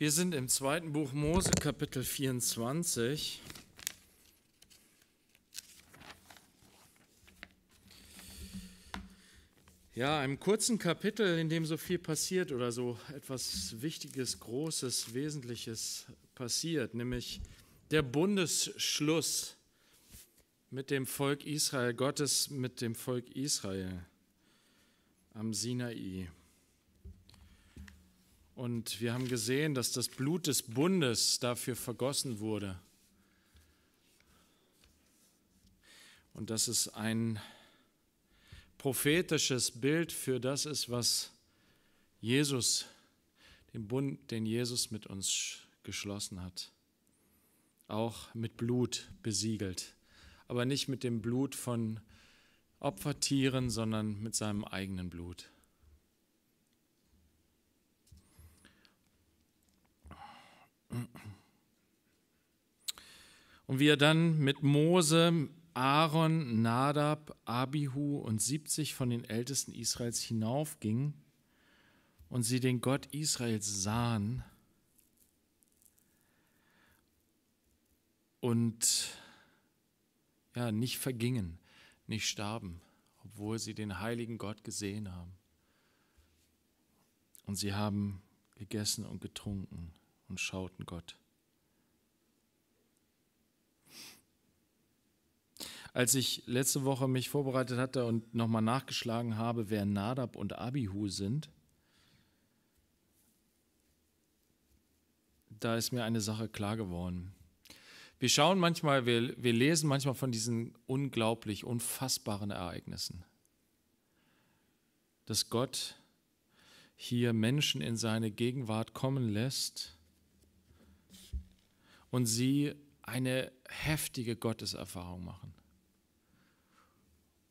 Wir sind im zweiten Buch Mose, Kapitel 24. Ja, einem kurzen Kapitel, in dem so viel passiert oder so etwas Wichtiges, Großes, Wesentliches passiert, nämlich der Bundesschluss mit dem Volk Israel, Gottes mit dem Volk Israel am Sinai. Und wir haben gesehen, dass das Blut des Bundes dafür vergossen wurde. Und dass es ein prophetisches Bild für das ist, was Jesus, den Bund, den Jesus mit uns geschlossen hat, auch mit Blut besiegelt. Aber nicht mit dem Blut von Opfertieren, sondern mit seinem eigenen Blut. Und wie er dann mit Mose, Aaron, Nadab, Abihu und 70 von den Ältesten Israels hinaufging und sie den Gott Israels sahen und ja, nicht vergingen, nicht starben, obwohl sie den heiligen Gott gesehen haben. Und sie haben gegessen und getrunken und schauten Gott. Als ich letzte Woche mich vorbereitet hatte und nochmal nachgeschlagen habe, wer Nadab und Abihu sind, da ist mir eine Sache klar geworden. Wir schauen manchmal, wir, wir lesen manchmal von diesen unglaublich, unfassbaren Ereignissen, dass Gott hier Menschen in seine Gegenwart kommen lässt und sie eine heftige Gotteserfahrung machen.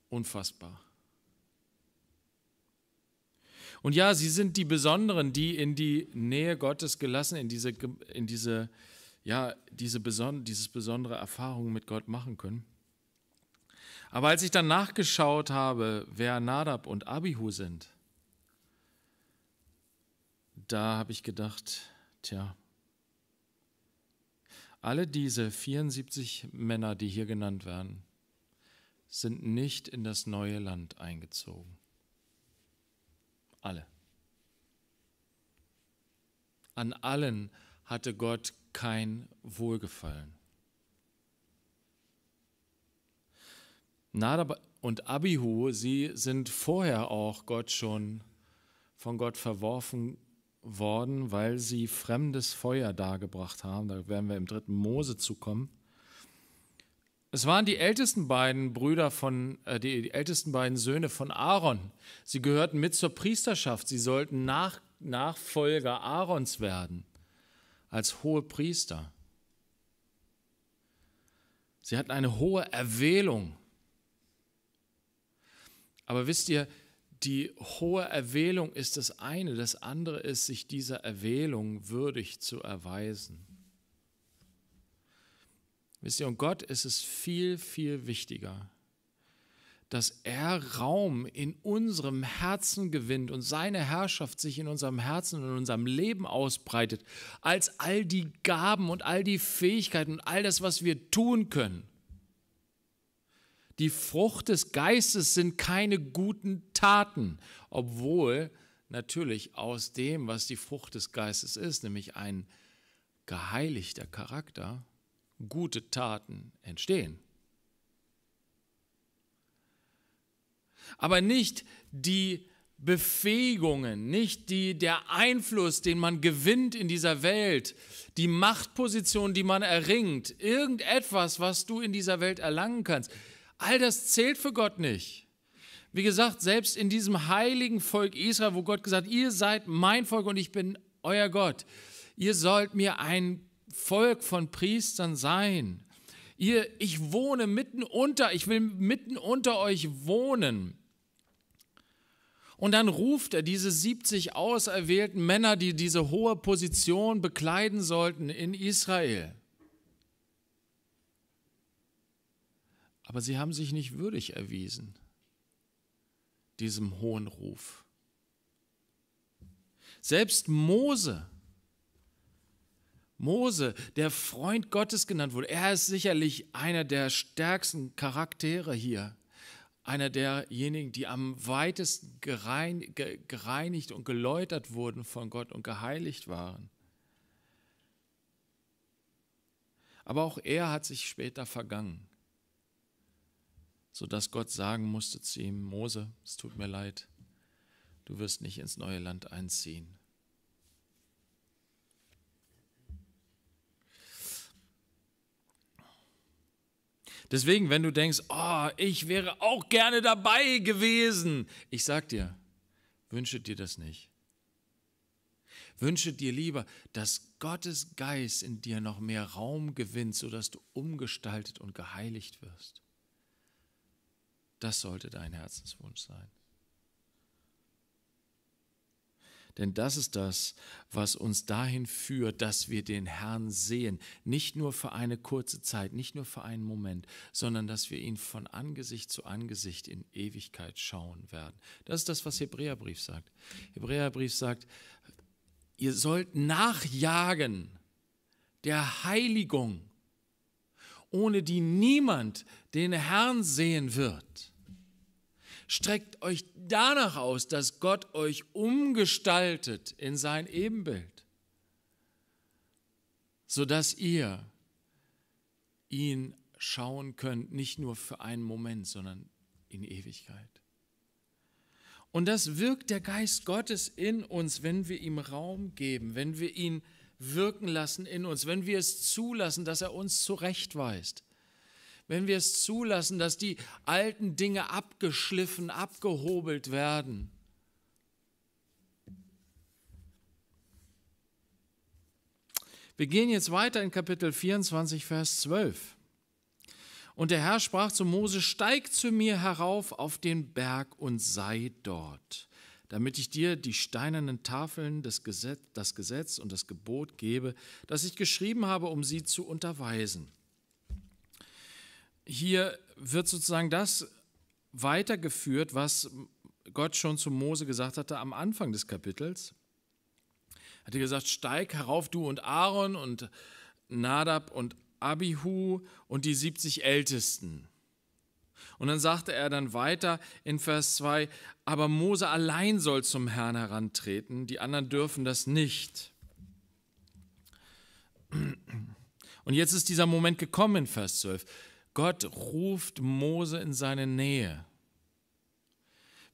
Unfassbar. Und ja, sie sind die Besonderen, die in die Nähe Gottes gelassen, in diese, in diese, ja, diese beson dieses besondere Erfahrung mit Gott machen können. Aber als ich dann nachgeschaut habe, wer Nadab und Abihu sind, da habe ich gedacht, tja, alle diese 74 Männer, die hier genannt werden, sind nicht in das neue Land eingezogen. Alle. An allen hatte Gott kein Wohlgefallen. Nadab und Abihu, sie sind vorher auch Gott schon von Gott verworfen worden, weil sie fremdes Feuer dargebracht haben. Da werden wir im dritten Mose zukommen. Es waren die ältesten beiden Brüder von, äh, die, die, ältesten beiden Söhne von Aaron. Sie gehörten mit zur Priesterschaft. Sie sollten nach, Nachfolger Aarons werden, als hohe Priester. Sie hatten eine hohe Erwählung. Aber wisst ihr, die hohe Erwählung ist das eine, das andere ist, sich dieser Erwählung würdig zu erweisen. Wisst ihr, und Gott ist es viel, viel wichtiger, dass er Raum in unserem Herzen gewinnt und seine Herrschaft sich in unserem Herzen und in unserem Leben ausbreitet, als all die Gaben und all die Fähigkeiten und all das, was wir tun können. Die Frucht des Geistes sind keine guten Taten, obwohl natürlich aus dem, was die Frucht des Geistes ist, nämlich ein geheiligter Charakter, gute Taten entstehen. Aber nicht die Befähigungen, nicht die, der Einfluss, den man gewinnt in dieser Welt, die Machtposition, die man erringt, irgendetwas, was du in dieser Welt erlangen kannst. All das zählt für Gott nicht. Wie gesagt, selbst in diesem heiligen Volk Israel, wo Gott gesagt, ihr seid mein Volk und ich bin euer Gott. Ihr sollt mir ein Volk von Priestern sein. Ihr, ich wohne mitten unter, ich will mitten unter euch wohnen. Und dann ruft er diese 70 auserwählten Männer, die diese hohe Position bekleiden sollten in Israel. Aber sie haben sich nicht würdig erwiesen, diesem hohen Ruf. Selbst Mose, Mose, der Freund Gottes genannt wurde, er ist sicherlich einer der stärksten Charaktere hier, einer derjenigen, die am weitesten gereinigt und geläutert wurden von Gott und geheiligt waren. Aber auch er hat sich später vergangen sodass Gott sagen musste zu ihm, Mose, es tut mir leid, du wirst nicht ins neue Land einziehen. Deswegen, wenn du denkst, oh, ich wäre auch gerne dabei gewesen, ich sag dir, wünsche dir das nicht. Wünsche dir lieber, dass Gottes Geist in dir noch mehr Raum gewinnt, sodass du umgestaltet und geheiligt wirst. Das sollte dein Herzenswunsch sein. Denn das ist das, was uns dahin führt, dass wir den Herrn sehen. Nicht nur für eine kurze Zeit, nicht nur für einen Moment, sondern dass wir ihn von Angesicht zu Angesicht in Ewigkeit schauen werden. Das ist das, was Hebräerbrief sagt. Hebräerbrief sagt, ihr sollt nachjagen der Heiligung, ohne die niemand den Herrn sehen wird. Streckt euch danach aus, dass Gott euch umgestaltet in sein Ebenbild, sodass ihr ihn schauen könnt, nicht nur für einen Moment, sondern in Ewigkeit. Und das wirkt der Geist Gottes in uns, wenn wir ihm Raum geben, wenn wir ihn wirken lassen in uns, wenn wir es zulassen, dass er uns zurechtweist, wenn wir es zulassen, dass die alten Dinge abgeschliffen, abgehobelt werden. Wir gehen jetzt weiter in Kapitel 24, Vers 12. Und der Herr sprach zu Mose, steig zu mir herauf auf den Berg und sei dort damit ich dir die steinernen Tafeln, des Gesetz, das Gesetz und das Gebot gebe, das ich geschrieben habe, um sie zu unterweisen. Hier wird sozusagen das weitergeführt, was Gott schon zu Mose gesagt hatte am Anfang des Kapitels. Er hatte gesagt, steig herauf du und Aaron und Nadab und Abihu und die 70 Ältesten. Und dann sagte er dann weiter in Vers 2, aber Mose allein soll zum Herrn herantreten, die anderen dürfen das nicht. Und jetzt ist dieser Moment gekommen in Vers 12. Gott ruft Mose in seine Nähe.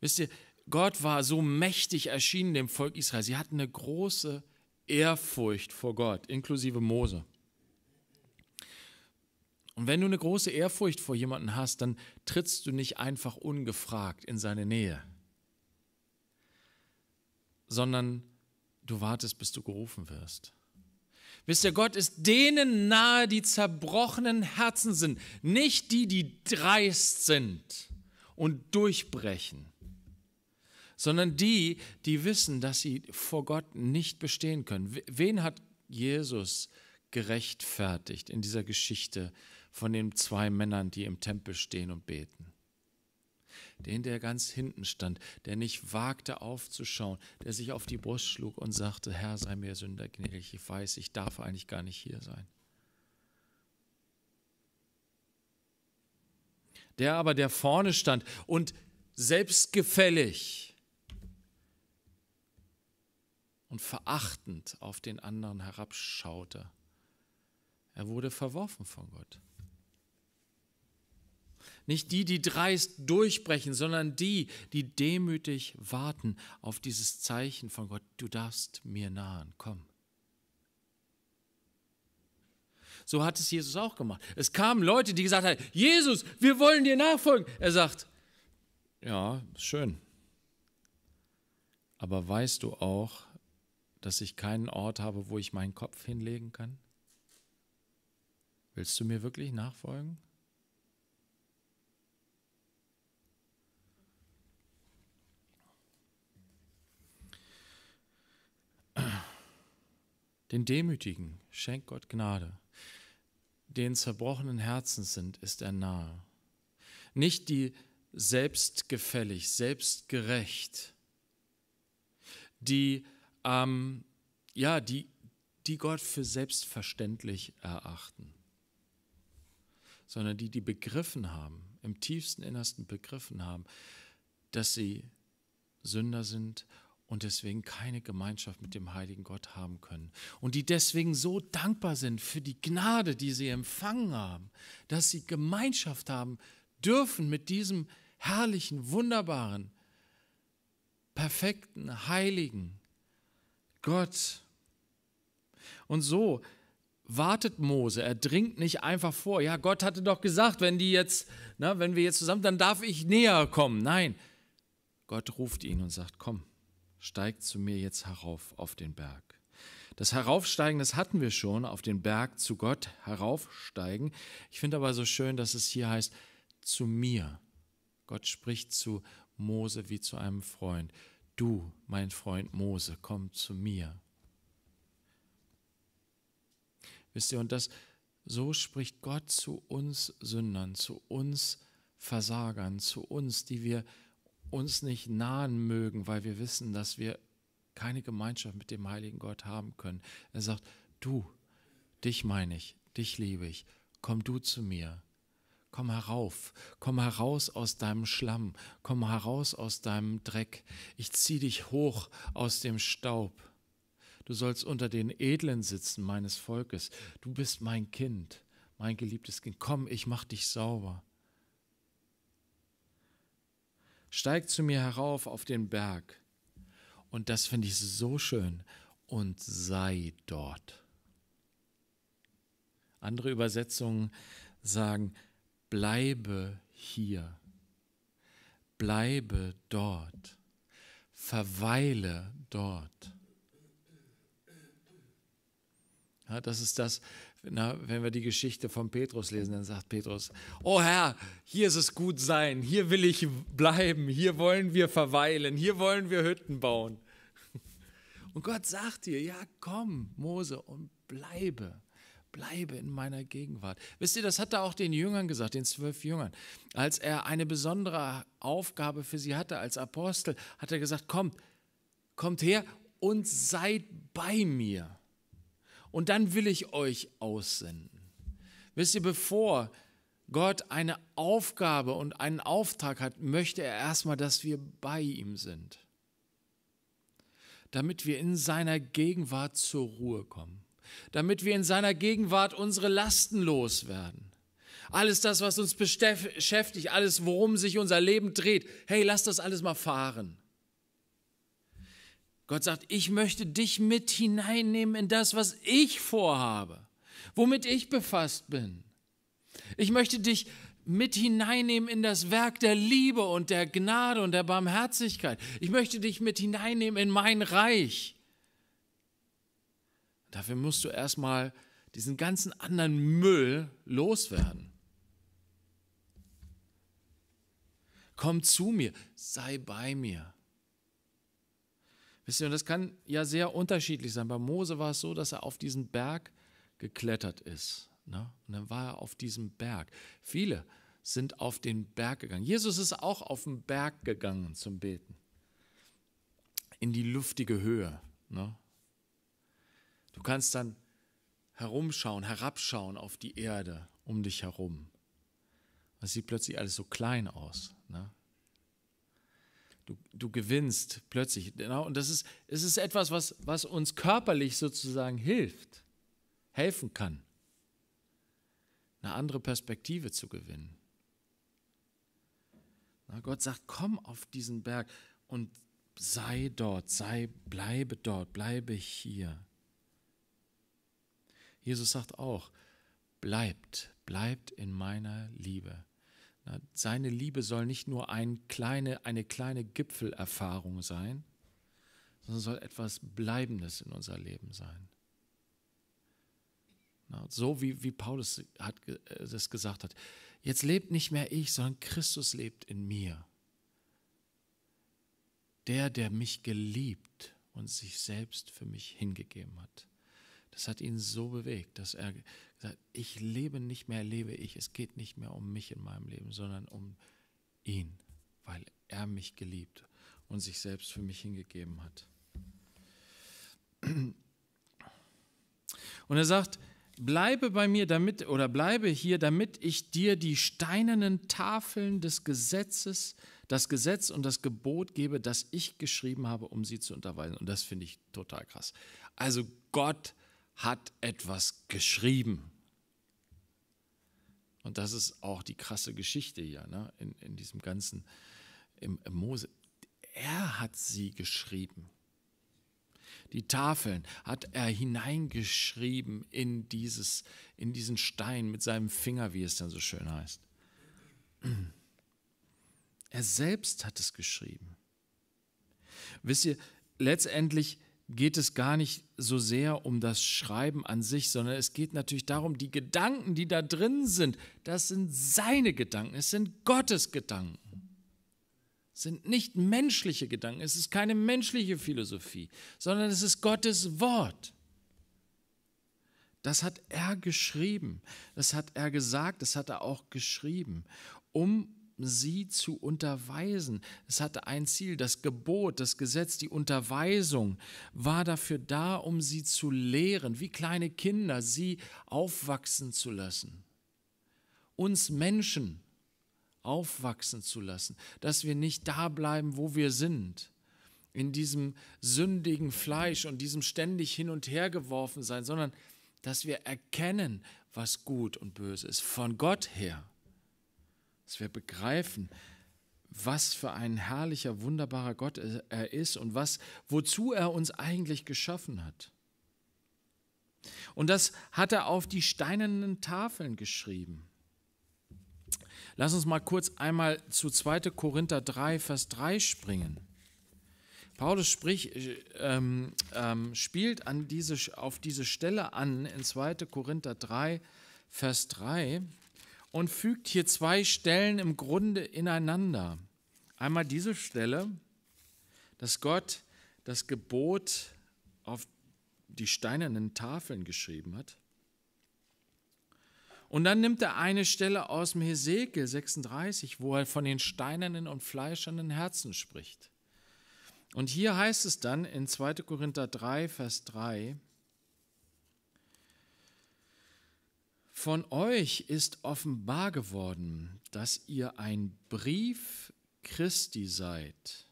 Wisst ihr, Gott war so mächtig erschienen dem Volk Israel. Sie hatten eine große Ehrfurcht vor Gott, inklusive Mose. Und wenn du eine große Ehrfurcht vor jemanden hast, dann trittst du nicht einfach ungefragt in seine Nähe, sondern du wartest, bis du gerufen wirst. Wisst ihr, Gott ist denen nahe, die zerbrochenen Herzen sind, nicht die, die dreist sind und durchbrechen, sondern die, die wissen, dass sie vor Gott nicht bestehen können. Wen hat Jesus gerechtfertigt in dieser Geschichte von den zwei Männern, die im Tempel stehen und beten. Den, der ganz hinten stand, der nicht wagte aufzuschauen, der sich auf die Brust schlug und sagte, Herr, sei mir Sünder gnädig, ich weiß, ich darf eigentlich gar nicht hier sein. Der aber, der vorne stand und selbstgefällig und verachtend auf den anderen herabschaute, er wurde verworfen von Gott. Nicht die, die dreist durchbrechen, sondern die, die demütig warten auf dieses Zeichen von Gott. Du darfst mir nahen, komm. So hat es Jesus auch gemacht. Es kamen Leute, die gesagt haben, Jesus, wir wollen dir nachfolgen. Er sagt, ja, schön. Aber weißt du auch, dass ich keinen Ort habe, wo ich meinen Kopf hinlegen kann? Willst du mir wirklich nachfolgen? Den Demütigen schenkt Gott Gnade. Den zerbrochenen Herzen sind, ist er nahe. Nicht die selbstgefällig, selbstgerecht, die, ähm, ja, die, die Gott für selbstverständlich erachten, sondern die, die begriffen haben, im tiefsten Innersten begriffen haben, dass sie Sünder sind und deswegen keine Gemeinschaft mit dem heiligen Gott haben können. Und die deswegen so dankbar sind für die Gnade, die sie empfangen haben, dass sie Gemeinschaft haben dürfen mit diesem herrlichen, wunderbaren, perfekten, heiligen Gott. Und so wartet Mose, er dringt nicht einfach vor. Ja, Gott hatte doch gesagt, wenn die jetzt, na, wenn wir jetzt zusammen, dann darf ich näher kommen. Nein, Gott ruft ihn und sagt, komm, steigt zu mir jetzt herauf auf den Berg. Das Heraufsteigen, das hatten wir schon, auf den Berg zu Gott heraufsteigen. Ich finde aber so schön, dass es hier heißt, zu mir. Gott spricht zu Mose wie zu einem Freund. Du, mein Freund Mose, komm zu mir. Wisst ihr, und das, so spricht Gott zu uns Sündern, zu uns Versagern, zu uns, die wir uns nicht nahen mögen, weil wir wissen, dass wir keine Gemeinschaft mit dem heiligen Gott haben können. Er sagt, du, dich meine ich, dich liebe ich, komm du zu mir. Komm herauf, komm heraus aus deinem Schlamm, komm heraus aus deinem Dreck. Ich zieh dich hoch aus dem Staub. Du sollst unter den Edlen sitzen meines Volkes. Du bist mein Kind, mein geliebtes Kind. Komm, ich mach dich sauber steig zu mir herauf auf den Berg. Und das finde ich so schön. Und sei dort. Andere Übersetzungen sagen, bleibe hier. Bleibe dort. Verweile dort. Ja, das ist das, na, wenn wir die Geschichte von Petrus lesen, dann sagt Petrus, oh Herr, hier ist es gut sein, hier will ich bleiben, hier wollen wir verweilen, hier wollen wir Hütten bauen. Und Gott sagt dir, ja, komm, Mose, und bleibe, bleibe in meiner Gegenwart. Wisst ihr, das hat er auch den Jüngern gesagt, den zwölf Jüngern. Als er eine besondere Aufgabe für sie hatte als Apostel, hat er gesagt, kommt, kommt her und seid bei mir und dann will ich euch aussenden. Wisst ihr, bevor Gott eine Aufgabe und einen Auftrag hat, möchte er erstmal, dass wir bei ihm sind, damit wir in seiner Gegenwart zur Ruhe kommen, damit wir in seiner Gegenwart unsere Lasten loswerden. Alles das, was uns beschäftigt, alles, worum sich unser Leben dreht, hey, lass das alles mal fahren. Gott sagt, ich möchte dich mit hineinnehmen in das, was ich vorhabe, womit ich befasst bin. Ich möchte dich mit hineinnehmen in das Werk der Liebe und der Gnade und der Barmherzigkeit. Ich möchte dich mit hineinnehmen in mein Reich. Dafür musst du erstmal diesen ganzen anderen Müll loswerden. Komm zu mir, sei bei mir. Wisst ihr, und das kann ja sehr unterschiedlich sein. Bei Mose war es so, dass er auf diesen Berg geklettert ist. Ne? Und dann war er auf diesem Berg. Viele sind auf den Berg gegangen. Jesus ist auch auf den Berg gegangen zum Beten. In die luftige Höhe. Ne? Du kannst dann herumschauen, herabschauen auf die Erde um dich herum. Es sieht plötzlich alles so klein aus. Ne? du, du gewinnst plötzlich. Genau, und das ist, es ist etwas, was, was uns körperlich sozusagen hilft, helfen kann, eine andere Perspektive zu gewinnen. Na, Gott sagt, komm auf diesen Berg und sei dort, sei, bleibe dort, bleibe hier. Jesus sagt auch, bleibt, bleibt in meiner Liebe. Seine Liebe soll nicht nur ein kleine, eine kleine Gipfelerfahrung sein, sondern soll etwas Bleibendes in unser Leben sein. So wie, wie Paulus es äh, gesagt hat, jetzt lebt nicht mehr ich, sondern Christus lebt in mir. Der, der mich geliebt und sich selbst für mich hingegeben hat. Das hat ihn so bewegt, dass er ich lebe nicht mehr, lebe ich. Es geht nicht mehr um mich in meinem Leben, sondern um ihn, weil er mich geliebt und sich selbst für mich hingegeben hat. Und er sagt, bleibe bei mir damit oder bleibe hier, damit ich dir die steinernen Tafeln des Gesetzes, das Gesetz und das Gebot gebe, das ich geschrieben habe, um sie zu unterweisen. Und das finde ich total krass. Also Gott hat etwas geschrieben. Und das ist auch die krasse Geschichte hier, ne? in, in diesem ganzen, im, im Mose. Er hat sie geschrieben. Die Tafeln hat er hineingeschrieben in, dieses, in diesen Stein mit seinem Finger, wie es dann so schön heißt. Er selbst hat es geschrieben. Wisst ihr, letztendlich geht es gar nicht so sehr um das Schreiben an sich, sondern es geht natürlich darum, die Gedanken, die da drin sind, das sind seine Gedanken, es sind Gottes Gedanken. Es sind nicht menschliche Gedanken, es ist keine menschliche Philosophie, sondern es ist Gottes Wort. Das hat er geschrieben, das hat er gesagt, das hat er auch geschrieben, um sie zu unterweisen. Es hatte ein Ziel, das Gebot, das Gesetz, die Unterweisung war dafür da, um sie zu lehren, wie kleine Kinder, sie aufwachsen zu lassen. Uns Menschen aufwachsen zu lassen, dass wir nicht da bleiben, wo wir sind in diesem sündigen Fleisch und diesem ständig hin und her geworfen sein, sondern dass wir erkennen, was gut und böse ist, von Gott her dass wir begreifen, was für ein herrlicher, wunderbarer Gott er ist und was, wozu er uns eigentlich geschaffen hat. Und das hat er auf die steinernen Tafeln geschrieben. Lass uns mal kurz einmal zu 2. Korinther 3, Vers 3 springen. Paulus sprich, äh, ähm, ähm, spielt an diese, auf diese Stelle an in 2. Korinther 3, Vers 3 und fügt hier zwei Stellen im Grunde ineinander. Einmal diese Stelle, dass Gott das Gebot auf die steinernen Tafeln geschrieben hat. Und dann nimmt er eine Stelle aus dem Hesekiel 36, wo er von den steinernen und fleischernen Herzen spricht. Und hier heißt es dann in 2. Korinther 3, Vers 3, Von euch ist offenbar geworden, dass ihr ein Brief Christi seid,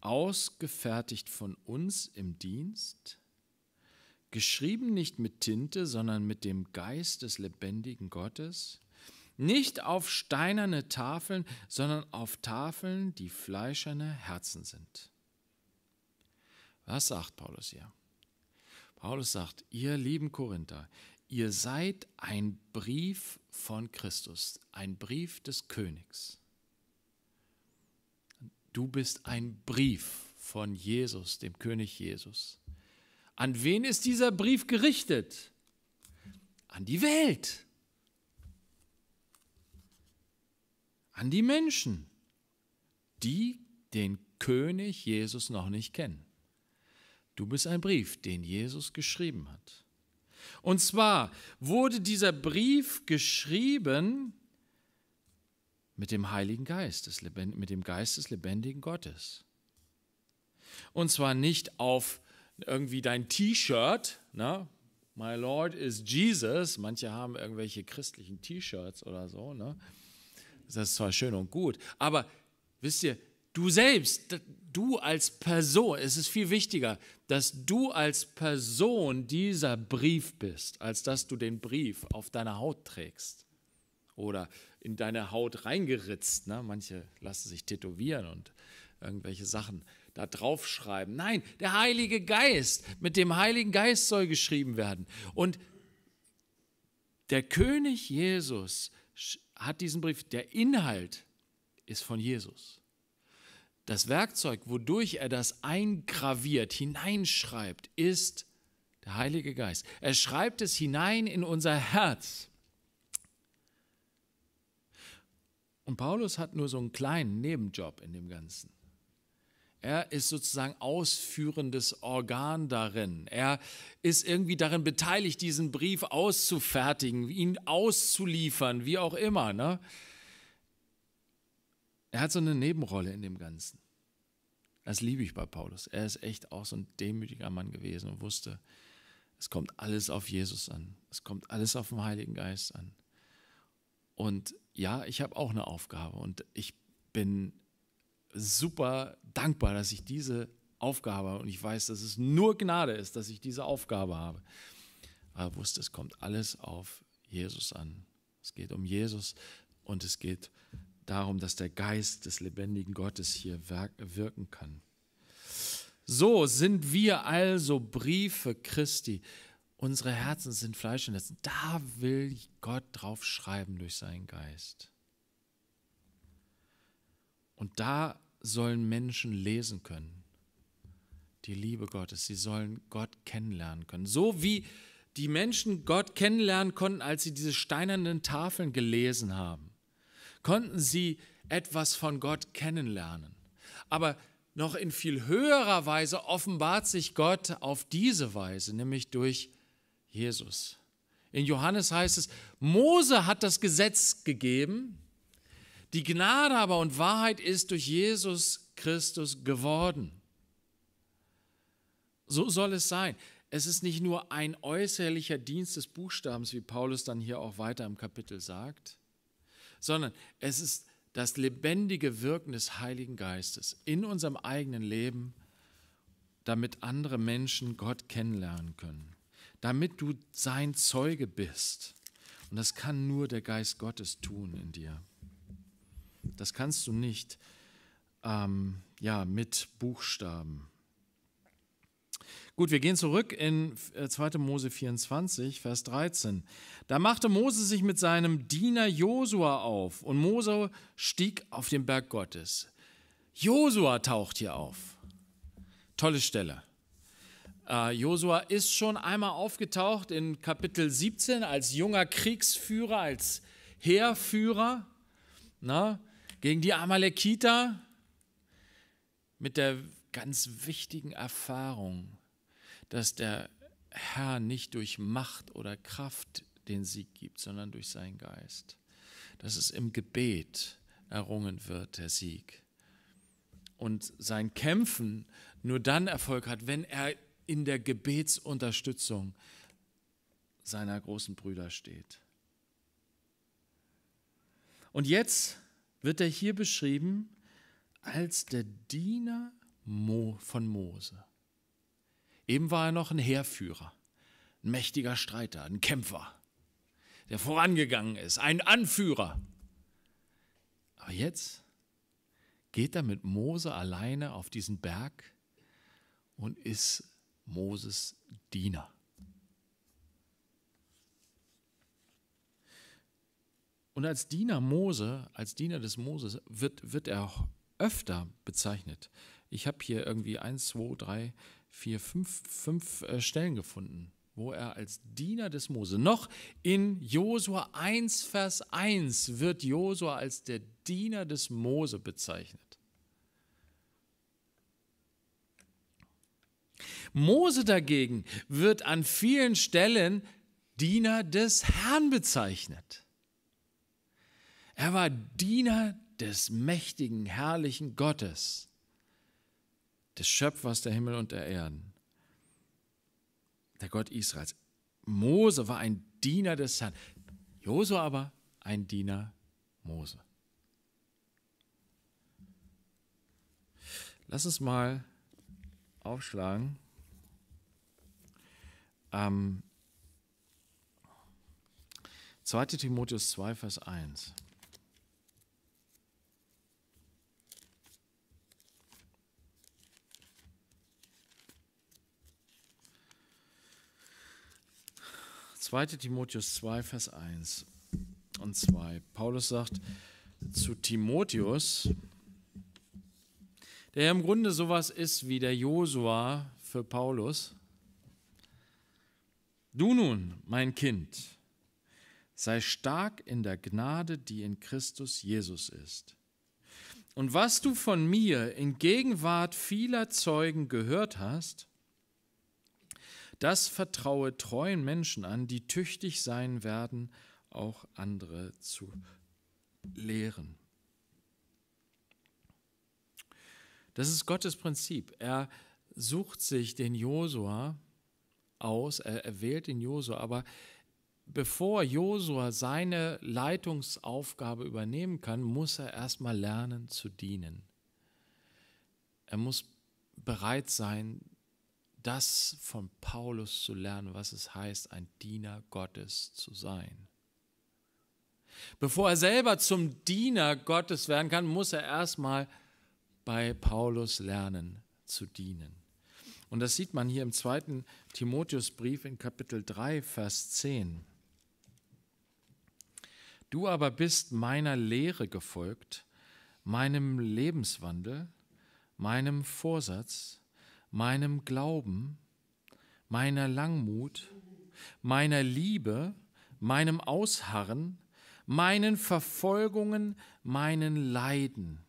ausgefertigt von uns im Dienst, geschrieben nicht mit Tinte, sondern mit dem Geist des lebendigen Gottes, nicht auf steinerne Tafeln, sondern auf Tafeln, die fleischerne Herzen sind. Was sagt Paulus hier? Paulus sagt, ihr lieben Korinther, ihr seid ein Brief von Christus, ein Brief des Königs. Du bist ein Brief von Jesus, dem König Jesus. An wen ist dieser Brief gerichtet? An die Welt. An die Menschen, die den König Jesus noch nicht kennen. Du bist ein Brief, den Jesus geschrieben hat. Und zwar wurde dieser Brief geschrieben mit dem Heiligen Geist, mit dem Geist des lebendigen Gottes. Und zwar nicht auf irgendwie dein T-Shirt, ne? My Lord is Jesus. Manche haben irgendwelche christlichen T-Shirts oder so. Ne? Das ist zwar schön und gut, aber wisst ihr, Du selbst, du als Person, es ist viel wichtiger, dass du als Person dieser Brief bist, als dass du den Brief auf deiner Haut trägst oder in deine Haut reingeritzt. Ne? Manche lassen sich tätowieren und irgendwelche Sachen da draufschreiben. Nein, der Heilige Geist, mit dem Heiligen Geist soll geschrieben werden. Und der König Jesus hat diesen Brief, der Inhalt ist von Jesus. Das Werkzeug, wodurch er das eingraviert, hineinschreibt, ist der Heilige Geist. Er schreibt es hinein in unser Herz. Und Paulus hat nur so einen kleinen Nebenjob in dem Ganzen. Er ist sozusagen ausführendes Organ darin. Er ist irgendwie darin beteiligt, diesen Brief auszufertigen, ihn auszuliefern, wie auch immer. Ne? er hat so eine Nebenrolle in dem Ganzen. Das liebe ich bei Paulus. Er ist echt auch so ein demütiger Mann gewesen und wusste, es kommt alles auf Jesus an. Es kommt alles auf den Heiligen Geist an. Und ja, ich habe auch eine Aufgabe und ich bin super dankbar, dass ich diese Aufgabe habe und ich weiß, dass es nur Gnade ist, dass ich diese Aufgabe habe. Aber wusste, es kommt alles auf Jesus an. Es geht um Jesus und es geht darum, dass der Geist des lebendigen Gottes hier wirken kann. So sind wir also Briefe Christi. Unsere Herzen sind Fleisch und Herzen. Da will Gott drauf schreiben durch seinen Geist. Und da sollen Menschen lesen können. Die Liebe Gottes. Sie sollen Gott kennenlernen können. So wie die Menschen Gott kennenlernen konnten, als sie diese steinernen Tafeln gelesen haben konnten sie etwas von Gott kennenlernen. Aber noch in viel höherer Weise offenbart sich Gott auf diese Weise, nämlich durch Jesus. In Johannes heißt es, Mose hat das Gesetz gegeben, die Gnade aber und Wahrheit ist durch Jesus Christus geworden. So soll es sein. Es ist nicht nur ein äußerlicher Dienst des Buchstabens, wie Paulus dann hier auch weiter im Kapitel sagt, sondern es ist das lebendige Wirken des Heiligen Geistes in unserem eigenen Leben, damit andere Menschen Gott kennenlernen können, damit du sein Zeuge bist. Und das kann nur der Geist Gottes tun in dir. Das kannst du nicht ähm, ja, mit Buchstaben. Gut, wir gehen zurück in 2. Äh, Mose 24, Vers 13. Da machte Mose sich mit seinem Diener Josua auf und Mose stieg auf den Berg Gottes. Josua taucht hier auf. Tolle Stelle. Äh, Josua ist schon einmal aufgetaucht in Kapitel 17 als junger Kriegsführer, als Heerführer na, ne, gegen die Amalekiter mit der ganz wichtigen Erfahrung, dass der Herr nicht durch Macht oder Kraft den Sieg gibt, sondern durch seinen Geist. Dass es im Gebet errungen wird, der Sieg. Und sein Kämpfen nur dann Erfolg hat, wenn er in der Gebetsunterstützung seiner großen Brüder steht. Und jetzt wird er hier beschrieben als der Diener von Mose. Eben war er noch ein Heerführer, ein mächtiger Streiter, ein Kämpfer, der vorangegangen ist, ein Anführer. Aber jetzt geht er mit Mose alleine auf diesen Berg und ist Moses Diener. Und als Diener Mose, als Diener des Moses, wird, wird er öfter bezeichnet. Ich habe hier irgendwie eins, zwei, drei, vier, fünf, fünf äh, Stellen gefunden, wo er als Diener des Mose, noch in Josua 1, Vers 1 wird Josua als der Diener des Mose bezeichnet. Mose dagegen wird an vielen Stellen Diener des Herrn bezeichnet. Er war Diener des mächtigen, herrlichen Gottes des Schöpfers der Himmel und der Erden, der Gott Israels. Mose war ein Diener des Herrn, Josua aber ein Diener Mose. Lass uns mal aufschlagen. Ähm, 2 Timotheus 2, Vers 1. 2 Timotheus 2, Vers 1 und 2. Paulus sagt zu Timotheus, der ja im Grunde sowas ist wie der Josua für Paulus. Du nun, mein Kind, sei stark in der Gnade, die in Christus Jesus ist. Und was du von mir in Gegenwart vieler Zeugen gehört hast, das vertraue treuen Menschen an, die tüchtig sein werden, auch andere zu lehren. Das ist Gottes Prinzip. Er sucht sich den Josua aus, er, er wählt den Josua, aber bevor Josua seine Leitungsaufgabe übernehmen kann, muss er erstmal lernen zu dienen. Er muss bereit sein das von Paulus zu lernen, was es heißt, ein Diener Gottes zu sein. Bevor er selber zum Diener Gottes werden kann, muss er erstmal bei Paulus lernen zu dienen. Und das sieht man hier im zweiten Timotheusbrief in Kapitel 3, Vers 10. Du aber bist meiner Lehre gefolgt, meinem Lebenswandel, meinem Vorsatz, meinem Glauben, meiner Langmut, meiner Liebe, meinem Ausharren, meinen Verfolgungen, meinen Leiden.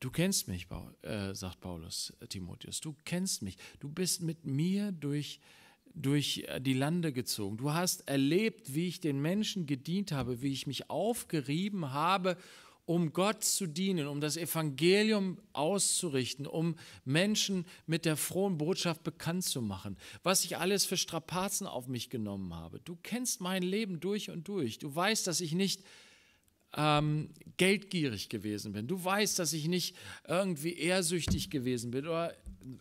Du kennst mich, äh, sagt Paulus äh, Timotheus, du kennst mich, du bist mit mir durch, durch äh, die Lande gezogen, du hast erlebt, wie ich den Menschen gedient habe, wie ich mich aufgerieben habe um Gott zu dienen, um das Evangelium auszurichten, um Menschen mit der frohen Botschaft bekannt zu machen, was ich alles für Strapazen auf mich genommen habe. Du kennst mein Leben durch und durch. Du weißt, dass ich nicht ähm, geldgierig gewesen bin. Du weißt, dass ich nicht irgendwie ehrsüchtig gewesen bin. Oder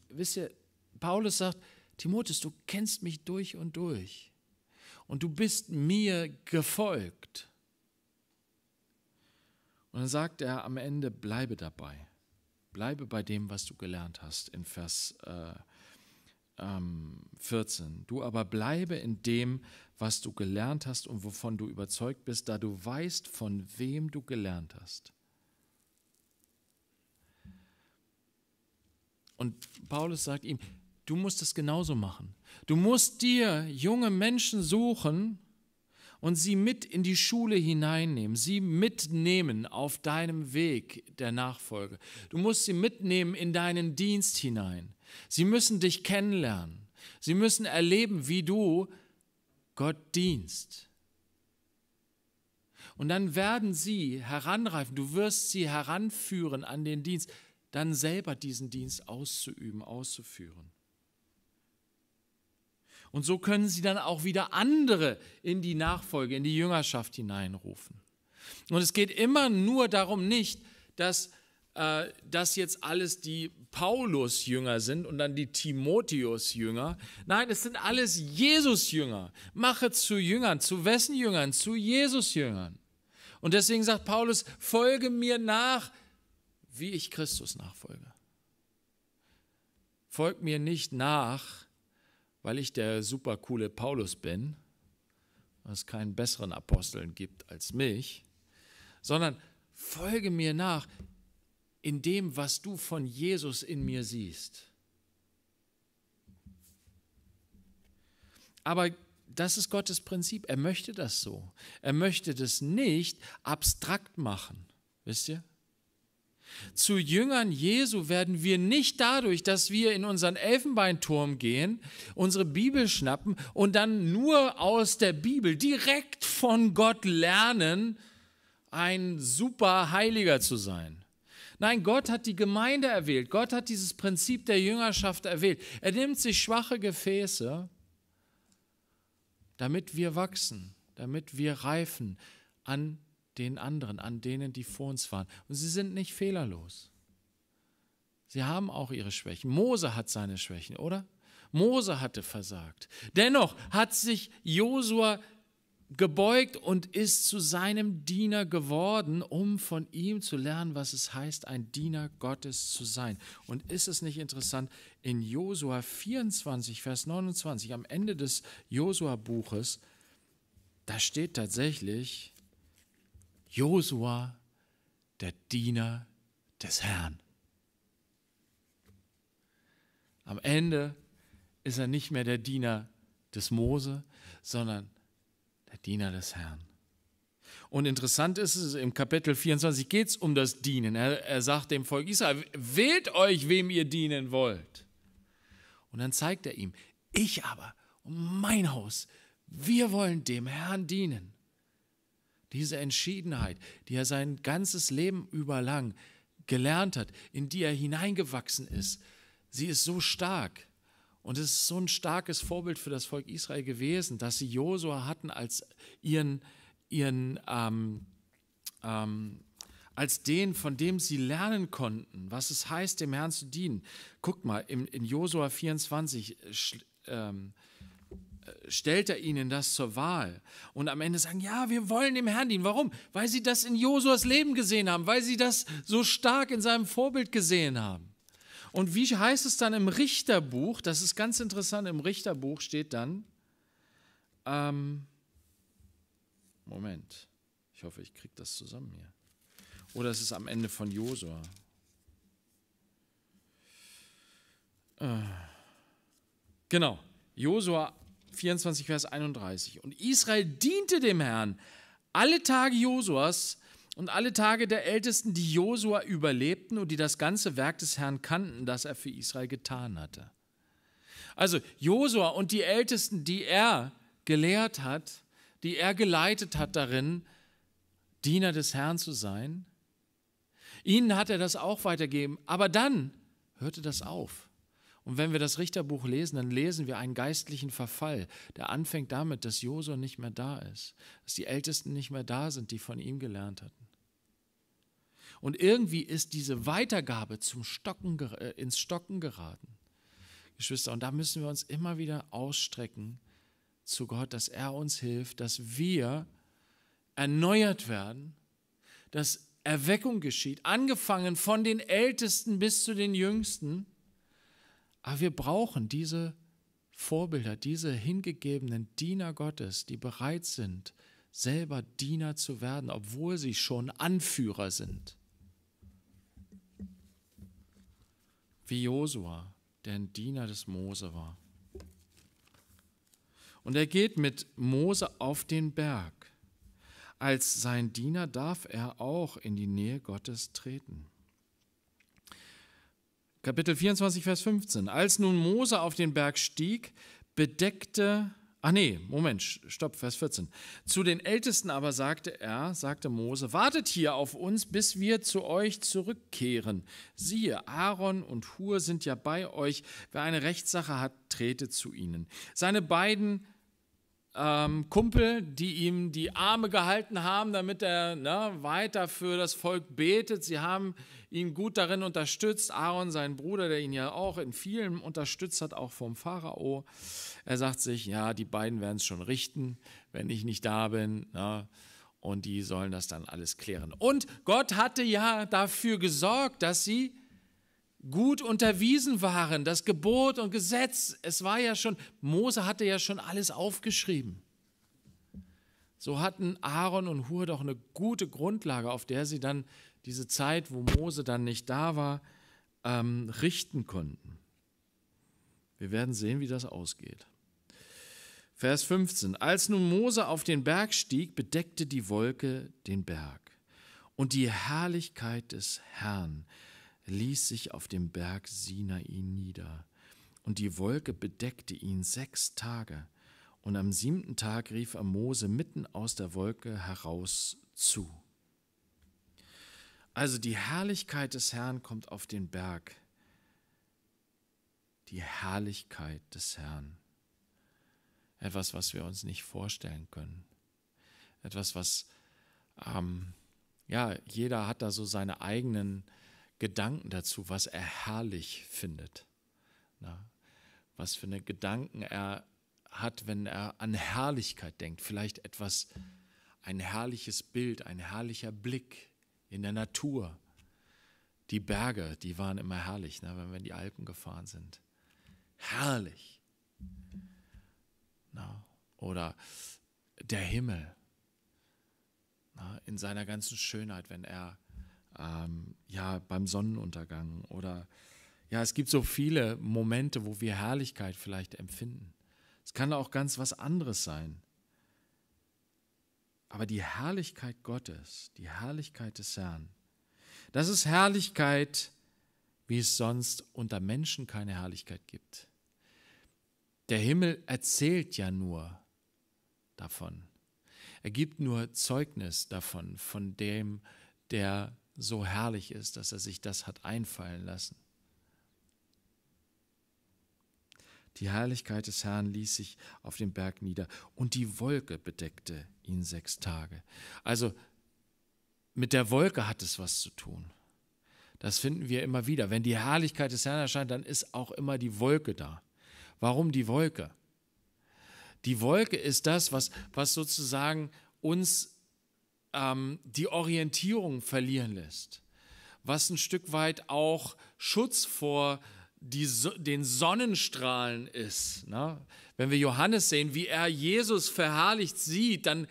wisst ihr, Paulus sagt, Timotheus, du kennst mich durch und durch. Und du bist mir gefolgt. Und dann sagt er am Ende, bleibe dabei. Bleibe bei dem, was du gelernt hast in Vers äh, ähm, 14. Du aber bleibe in dem, was du gelernt hast und wovon du überzeugt bist, da du weißt, von wem du gelernt hast. Und Paulus sagt ihm, du musst es genauso machen. Du musst dir junge Menschen suchen, und sie mit in die Schule hineinnehmen, sie mitnehmen auf deinem Weg der Nachfolge. Du musst sie mitnehmen in deinen Dienst hinein. Sie müssen dich kennenlernen. Sie müssen erleben, wie du Gott dienst. Und dann werden sie heranreifen, du wirst sie heranführen an den Dienst, dann selber diesen Dienst auszuüben, auszuführen. Und so können sie dann auch wieder andere in die Nachfolge, in die Jüngerschaft hineinrufen. Und es geht immer nur darum nicht, dass äh, das jetzt alles die Paulus-Jünger sind und dann die Timotheus-Jünger. Nein, es sind alles Jesus-Jünger. Mache zu Jüngern, zu wessen Jüngern? Zu Jesus-Jüngern. Und deswegen sagt Paulus, folge mir nach, wie ich Christus nachfolge. Folgt mir nicht nach, weil ich der supercoole Paulus bin, es keinen besseren Aposteln gibt als mich, sondern folge mir nach in dem, was du von Jesus in mir siehst. Aber das ist Gottes Prinzip. Er möchte das so. Er möchte das nicht abstrakt machen. Wisst ihr? Zu Jüngern Jesu werden wir nicht dadurch, dass wir in unseren Elfenbeinturm gehen, unsere Bibel schnappen und dann nur aus der Bibel direkt von Gott lernen, ein super Heiliger zu sein. Nein, Gott hat die Gemeinde erwählt. Gott hat dieses Prinzip der Jüngerschaft erwählt. Er nimmt sich schwache Gefäße, damit wir wachsen, damit wir reifen an den anderen, an denen, die vor uns waren. Und sie sind nicht fehlerlos. Sie haben auch ihre Schwächen. Mose hat seine Schwächen, oder? Mose hatte versagt. Dennoch hat sich Josua gebeugt und ist zu seinem Diener geworden, um von ihm zu lernen, was es heißt, ein Diener Gottes zu sein. Und ist es nicht interessant, in Josua 24, Vers 29, am Ende des Josua-Buches, da steht tatsächlich, Josua, der Diener des Herrn. Am Ende ist er nicht mehr der Diener des Mose, sondern der Diener des Herrn. Und interessant ist es, im Kapitel 24 geht es um das Dienen. Er, er sagt dem Volk Israel, wählt euch, wem ihr dienen wollt. Und dann zeigt er ihm, ich aber und mein Haus, wir wollen dem Herrn dienen diese Entschiedenheit, die er sein ganzes Leben überlang gelernt hat, in die er hineingewachsen ist, sie ist so stark. Und es ist so ein starkes Vorbild für das Volk Israel gewesen, dass sie Josua hatten als ihren, ihren ähm, ähm, als den, von dem sie lernen konnten, was es heißt, dem Herrn zu dienen. Guck mal, in, in Josua 24 äh, ähm, äh, stellt er ihnen das zur Wahl. Und am Ende sagen, ja, wir wollen dem Herrn dienen. Warum? Weil sie das in Josuas Leben gesehen haben, weil sie das so stark in seinem Vorbild gesehen haben. Und wie heißt es dann im Richterbuch? Das ist ganz interessant, im Richterbuch steht dann, ähm, Moment, ich hoffe, ich kriege das zusammen hier. Oder es ist am Ende von Josua. Äh, genau, Josua 24, Vers 31. Und Israel diente dem Herrn alle Tage Josuas und alle Tage der Ältesten, die Josua überlebten und die das ganze Werk des Herrn kannten, das er für Israel getan hatte. Also Josua und die Ältesten, die er gelehrt hat, die er geleitet hat darin, Diener des Herrn zu sein, ihnen hat er das auch weitergeben. Aber dann hörte das auf. Und wenn wir das Richterbuch lesen, dann lesen wir einen geistlichen Verfall, der anfängt damit, dass Josua nicht mehr da ist, dass die Ältesten nicht mehr da sind, die von ihm gelernt hatten. Und irgendwie ist diese Weitergabe zum Stocken, äh, ins Stocken geraten. Geschwister, und da müssen wir uns immer wieder ausstrecken zu Gott, dass er uns hilft, dass wir erneuert werden, dass Erweckung geschieht, angefangen von den Ältesten bis zu den Jüngsten aber wir brauchen diese Vorbilder, diese hingegebenen Diener Gottes, die bereit sind, selber Diener zu werden, obwohl sie schon Anführer sind. Wie Josua, der ein Diener des Mose war. Und er geht mit Mose auf den Berg. Als sein Diener darf er auch in die Nähe Gottes treten. Kapitel 24, Vers 15. Als nun Mose auf den Berg stieg, bedeckte, ach nee, Moment, stopp, Vers 14. Zu den Ältesten aber sagte er, sagte Mose, wartet hier auf uns, bis wir zu euch zurückkehren. Siehe, Aaron und Hur sind ja bei euch. Wer eine Rechtssache hat, trete zu ihnen. Seine beiden ähm, Kumpel, die ihm die Arme gehalten haben, damit er ne, weiter für das Volk betet. Sie haben ihn gut darin unterstützt. Aaron, sein Bruder, der ihn ja auch in vielem unterstützt hat, auch vom Pharao. Er sagt sich, ja, die beiden werden es schon richten, wenn ich nicht da bin. Ne? Und die sollen das dann alles klären. Und Gott hatte ja dafür gesorgt, dass sie gut unterwiesen waren, das Gebot und Gesetz, es war ja schon, Mose hatte ja schon alles aufgeschrieben. So hatten Aaron und Hur doch eine gute Grundlage, auf der sie dann diese Zeit, wo Mose dann nicht da war, ähm, richten konnten. Wir werden sehen, wie das ausgeht. Vers 15. Als nun Mose auf den Berg stieg, bedeckte die Wolke den Berg. Und die Herrlichkeit des Herrn ließ sich auf dem Berg Sinai nieder. Und die Wolke bedeckte ihn sechs Tage. Und am siebten Tag rief er Mose mitten aus der Wolke heraus zu. Also die Herrlichkeit des Herrn kommt auf den Berg. Die Herrlichkeit des Herrn. Etwas, was wir uns nicht vorstellen können. Etwas, was, ähm, ja, jeder hat da so seine eigenen Gedanken dazu, was er herrlich findet. Na, was für eine Gedanken er hat, wenn er an Herrlichkeit denkt. Vielleicht etwas, ein herrliches Bild, ein herrlicher Blick in der Natur. Die Berge, die waren immer herrlich, na, ne, wenn wir in die Alpen gefahren sind. Herrlich. Na, oder der Himmel na, in seiner ganzen Schönheit, wenn er ähm, ja, beim Sonnenuntergang oder ja, es gibt so viele Momente, wo wir Herrlichkeit vielleicht empfinden. Es kann auch ganz was anderes sein. Aber die Herrlichkeit Gottes, die Herrlichkeit des Herrn, das ist Herrlichkeit, wie es sonst unter Menschen keine Herrlichkeit gibt. Der Himmel erzählt ja nur davon. Er gibt nur Zeugnis davon, von dem, der so herrlich ist, dass er sich das hat einfallen lassen. Die Herrlichkeit des Herrn ließ sich auf dem Berg nieder und die Wolke bedeckte ihn sechs Tage. Also mit der Wolke hat es was zu tun. Das finden wir immer wieder. Wenn die Herrlichkeit des Herrn erscheint, dann ist auch immer die Wolke da. Warum die Wolke? Die Wolke ist das, was, was sozusagen uns ähm, die Orientierung verlieren lässt, was ein Stück weit auch Schutz vor die, den Sonnenstrahlen ist. Ne? Wenn wir Johannes sehen, wie er Jesus verherrlicht sieht, dann,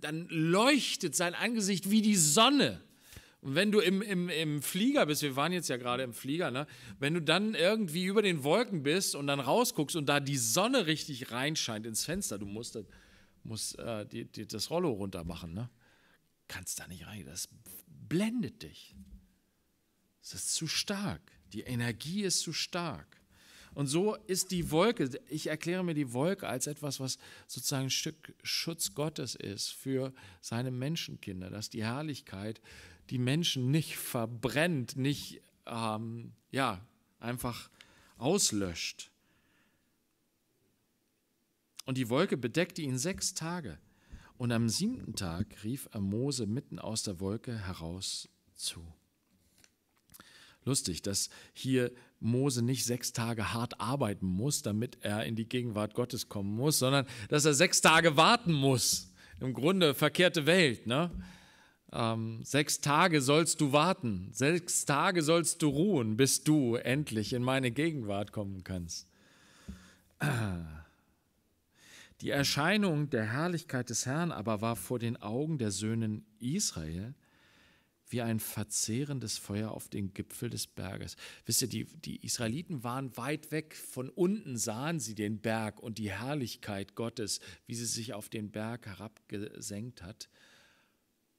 dann leuchtet sein Angesicht wie die Sonne. Und wenn du im, im, im Flieger bist, wir waren jetzt ja gerade im Flieger, ne? wenn du dann irgendwie über den Wolken bist und dann rausguckst und da die Sonne richtig reinscheint ins Fenster, du musst, musst äh, die, die, das Rollo runter machen. Ne? kannst da nicht rein. Das blendet dich. Es ist zu stark. Die Energie ist zu stark. Und so ist die Wolke, ich erkläre mir die Wolke als etwas, was sozusagen ein Stück Schutz Gottes ist für seine Menschenkinder, dass die Herrlichkeit die Menschen nicht verbrennt, nicht ähm, ja, einfach auslöscht. Und die Wolke bedeckte ihn sechs Tage. Und am siebten Tag rief er Mose mitten aus der Wolke heraus zu. Lustig, dass hier Mose nicht sechs Tage hart arbeiten muss, damit er in die Gegenwart Gottes kommen muss, sondern dass er sechs Tage warten muss. Im Grunde verkehrte Welt. Ne? Ähm, sechs Tage sollst du warten, sechs Tage sollst du ruhen, bis du endlich in meine Gegenwart kommen kannst. Ah. Die Erscheinung der Herrlichkeit des Herrn aber war vor den Augen der Söhnen Israel wie ein verzehrendes Feuer auf den Gipfel des Berges. Wisst ihr, die, die Israeliten waren weit weg. Von unten sahen sie den Berg und die Herrlichkeit Gottes, wie sie sich auf den Berg herabgesenkt hat.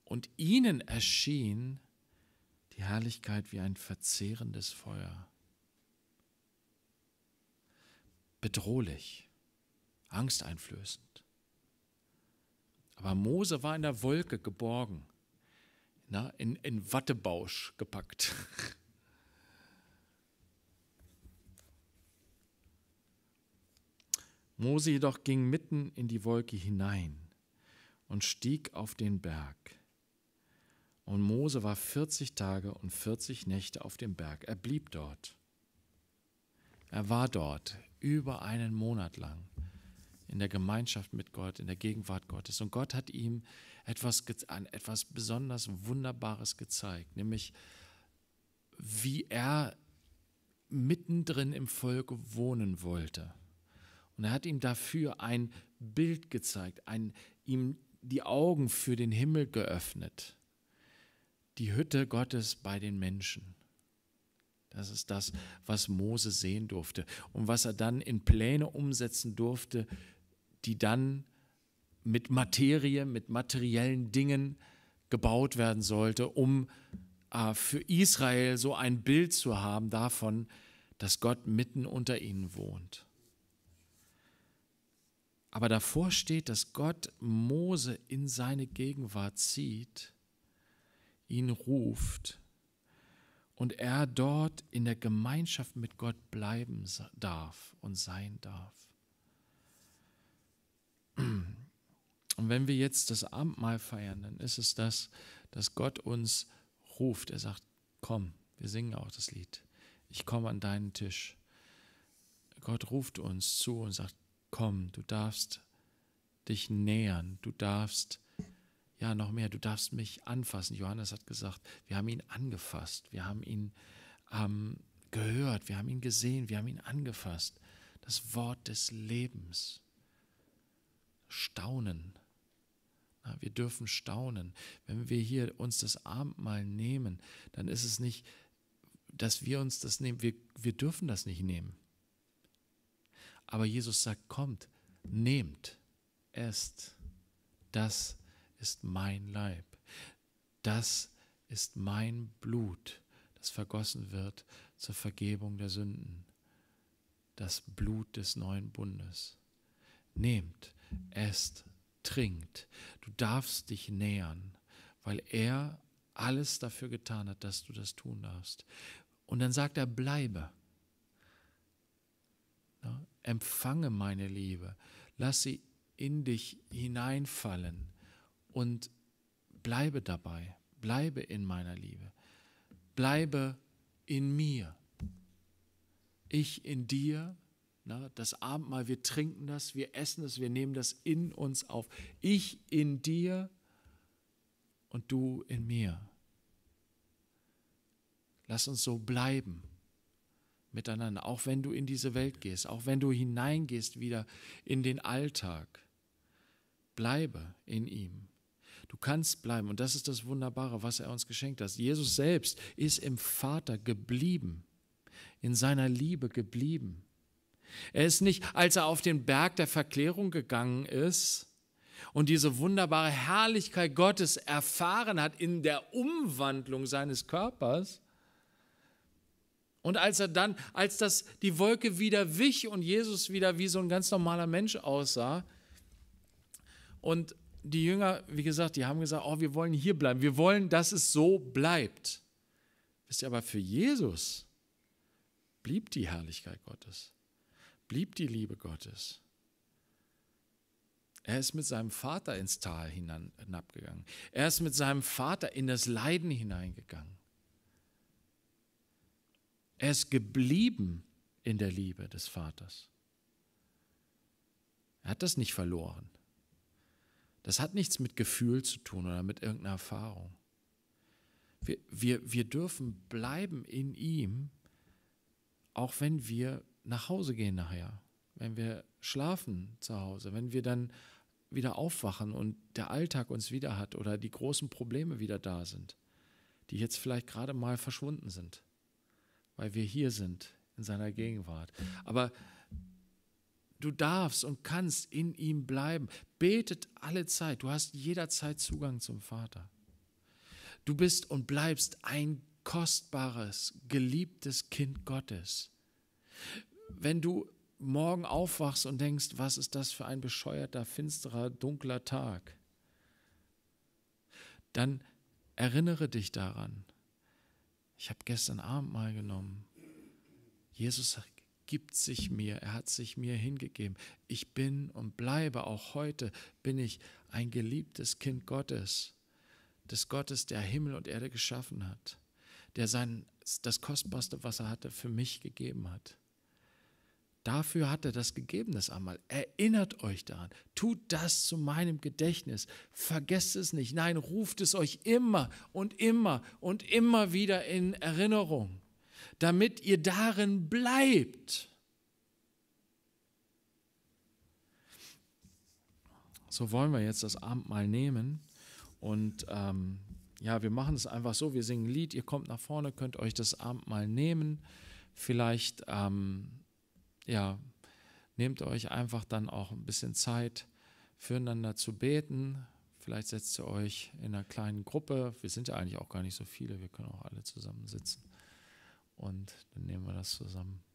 Und ihnen erschien die Herrlichkeit wie ein verzehrendes Feuer. Bedrohlich angsteinflößend. Aber Mose war in der Wolke geborgen, na, in, in Wattebausch gepackt. Mose jedoch ging mitten in die Wolke hinein und stieg auf den Berg. Und Mose war 40 Tage und 40 Nächte auf dem Berg. Er blieb dort. Er war dort über einen Monat lang in der Gemeinschaft mit Gott, in der Gegenwart Gottes. Und Gott hat ihm etwas, etwas besonders Wunderbares gezeigt, nämlich wie er mittendrin im Volk wohnen wollte. Und er hat ihm dafür ein Bild gezeigt, ein, ihm die Augen für den Himmel geöffnet. Die Hütte Gottes bei den Menschen. Das ist das, was Mose sehen durfte und was er dann in Pläne umsetzen durfte, die dann mit Materie, mit materiellen Dingen gebaut werden sollte, um äh, für Israel so ein Bild zu haben davon, dass Gott mitten unter ihnen wohnt. Aber davor steht, dass Gott Mose in seine Gegenwart zieht, ihn ruft und er dort in der Gemeinschaft mit Gott bleiben darf und sein darf. Und wenn wir jetzt das Abendmahl feiern, dann ist es das, dass Gott uns ruft. Er sagt, komm, wir singen auch das Lied. Ich komme an deinen Tisch. Gott ruft uns zu und sagt, komm, du darfst dich nähern, du darfst, ja noch mehr, du darfst mich anfassen. Johannes hat gesagt, wir haben ihn angefasst, wir haben ihn ähm, gehört, wir haben ihn gesehen, wir haben ihn angefasst. Das Wort des Lebens staunen. Wir dürfen staunen. Wenn wir hier uns das Abendmahl nehmen, dann ist es nicht, dass wir uns das nehmen. Wir, wir dürfen das nicht nehmen. Aber Jesus sagt, kommt, nehmt, esst. Das ist mein Leib. Das ist mein Blut, das vergossen wird zur Vergebung der Sünden. Das Blut des neuen Bundes. Nehmt, esst, trinkt. Du darfst dich nähern, weil er alles dafür getan hat, dass du das tun darfst. Und dann sagt er, bleibe. Na, empfange meine Liebe. Lass sie in dich hineinfallen und bleibe dabei. Bleibe in meiner Liebe. Bleibe in mir. Ich in dir na, das Abendmahl, wir trinken das, wir essen das, wir nehmen das in uns auf. Ich in dir und du in mir. Lass uns so bleiben miteinander, auch wenn du in diese Welt gehst, auch wenn du hineingehst wieder in den Alltag. Bleibe in ihm. Du kannst bleiben. Und das ist das Wunderbare, was er uns geschenkt hat. Jesus selbst ist im Vater geblieben, in seiner Liebe geblieben. Er ist nicht, als er auf den Berg der Verklärung gegangen ist und diese wunderbare Herrlichkeit Gottes erfahren hat in der Umwandlung seines Körpers, und als er dann, als das die Wolke wieder wich und Jesus wieder wie so ein ganz normaler Mensch aussah, und die Jünger, wie gesagt, die haben gesagt, oh, wir wollen hier bleiben, wir wollen, dass es so bleibt. Wisst ihr, aber für Jesus blieb die Herrlichkeit Gottes blieb die Liebe Gottes. Er ist mit seinem Vater ins Tal hinabgegangen. Er ist mit seinem Vater in das Leiden hineingegangen. Er ist geblieben in der Liebe des Vaters. Er hat das nicht verloren. Das hat nichts mit Gefühl zu tun oder mit irgendeiner Erfahrung. Wir, wir, wir dürfen bleiben in ihm, auch wenn wir nach Hause gehen nachher, wenn wir schlafen zu Hause, wenn wir dann wieder aufwachen und der Alltag uns wieder hat oder die großen Probleme wieder da sind, die jetzt vielleicht gerade mal verschwunden sind, weil wir hier sind in seiner Gegenwart. Aber du darfst und kannst in ihm bleiben. Betet alle Zeit. Du hast jederzeit Zugang zum Vater. Du bist und bleibst ein kostbares, geliebtes Kind Gottes wenn du morgen aufwachst und denkst, was ist das für ein bescheuerter, finsterer, dunkler Tag, dann erinnere dich daran, ich habe gestern Abend mal genommen. Jesus gibt sich mir, er hat sich mir hingegeben. Ich bin und bleibe auch heute, bin ich ein geliebtes Kind Gottes, des Gottes, der Himmel und Erde geschaffen hat, der sein, das Kostbarste, was er hatte, für mich gegeben hat. Dafür hat er das gegeben, das einmal. Erinnert euch daran. Tut das zu meinem Gedächtnis. Vergesst es nicht. Nein, ruft es euch immer und immer und immer wieder in Erinnerung, damit ihr darin bleibt. So wollen wir jetzt das Abendmahl nehmen. Und ähm, ja, wir machen es einfach so. Wir singen ein Lied. Ihr kommt nach vorne, könnt euch das Abendmahl nehmen. Vielleicht. Ähm, ja, nehmt euch einfach dann auch ein bisschen Zeit, füreinander zu beten. Vielleicht setzt ihr euch in einer kleinen Gruppe. Wir sind ja eigentlich auch gar nicht so viele. Wir können auch alle zusammen sitzen. Und dann nehmen wir das zusammen.